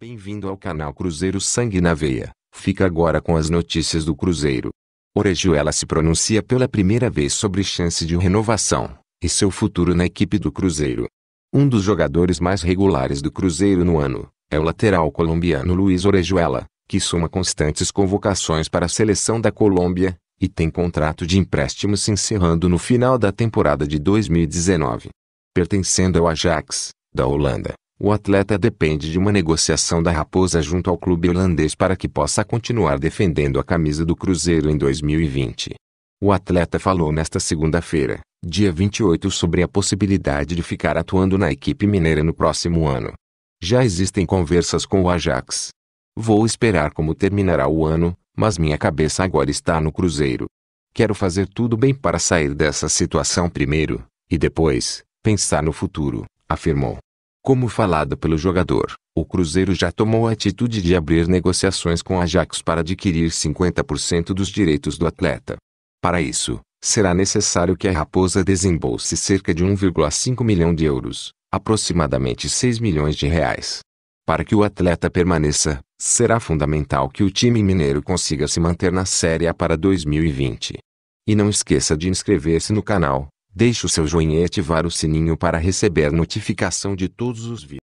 Bem-vindo ao canal Cruzeiro Sangue na Veia. Fica agora com as notícias do Cruzeiro. Orejuela se pronuncia pela primeira vez sobre chance de renovação e seu futuro na equipe do Cruzeiro. Um dos jogadores mais regulares do Cruzeiro no ano é o lateral colombiano Luiz Orejuela, que soma constantes convocações para a seleção da Colômbia e tem contrato de empréstimo se encerrando no final da temporada de 2019. Pertencendo ao Ajax, da Holanda, o atleta depende de uma negociação da Raposa junto ao clube irlandês para que possa continuar defendendo a camisa do Cruzeiro em 2020. O atleta falou nesta segunda-feira, dia 28, sobre a possibilidade de ficar atuando na equipe mineira no próximo ano. Já existem conversas com o Ajax. Vou esperar como terminará o ano, mas minha cabeça agora está no Cruzeiro. Quero fazer tudo bem para sair dessa situação primeiro, e depois, pensar no futuro, afirmou. Como falado pelo jogador, o Cruzeiro já tomou a atitude de abrir negociações com a Ajax para adquirir 50% dos direitos do atleta. Para isso, será necessário que a Raposa desembolse cerca de 1,5 milhão de euros, aproximadamente 6 milhões de reais. Para que o atleta permaneça, será fundamental que o time mineiro consiga se manter na Série A para 2020. E não esqueça de inscrever-se no canal, Deixe o seu joinha e ativar o sininho para receber notificação de todos os vídeos.